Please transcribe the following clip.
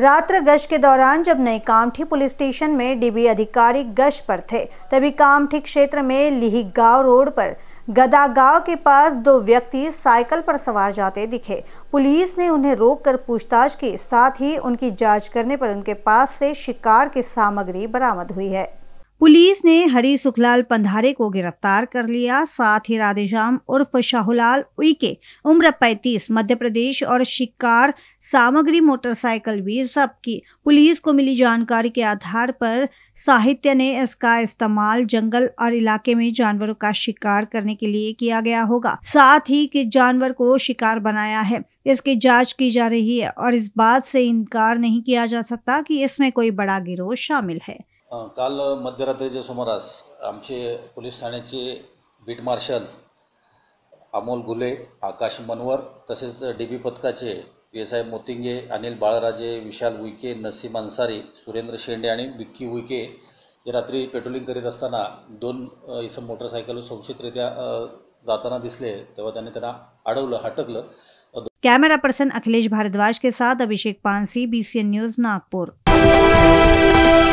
रात्र गश्त के दौरान जब नई कामठी पुलिस स्टेशन में डीबी अधिकारी गश्त पर थे तभी कामठी क्षेत्र में लिही गांव रोड पर गदा गांव के पास दो व्यक्ति साइकिल पर सवार जाते दिखे पुलिस ने उन्हें रोककर पूछताछ की साथ ही उनकी जांच करने पर उनके पास से शिकार की सामग्री बरामद हुई है पुलिस ने हरी सुखलाल पंधारे को गिरफ्तार कर लिया साथ ही राधेश्याम उर्फ शाहुलाल उइके उम्र 35 मध्य प्रदेश और शिकार सामग्री मोटरसाइकिल भी जब्त की पुलिस को मिली जानकारी के आधार पर साहित्य ने इसका इस्तेमाल जंगल और इलाके में जानवरों का शिकार करने के लिए किया गया होगा साथ ही कि जानवर को शिकार बनाया है इसकी जांच की जा रही है और इस बात से इनकार नहीं किया जा सकता कि इसमें कोई बड़ा गिरोह शामिल है काल मध्यरात्रीच्या सुमारास आमचे पोलीस ठाण्याचे बीट मार्शल अमोल गुले आकाश मनवर तसेच डी बी पथकाचे एस आय मोतिंगे अनिल बाळराजे विशाल उईके नसीम अन्सारी सुरेंद्र शेंडे आणि बिक्की उईके हे रात्री पेट्रोलिंग करीत असताना दोन इसम मोटरसायकल संशयितरित्या जाताना दिसले तेव्हा त्यांनी त्यांना अडवलं हटकलं कॅमेरा पर्सन अखिलेश भारद्वाज के साथ अभिषेक पानसी एन न्यूज नागपूर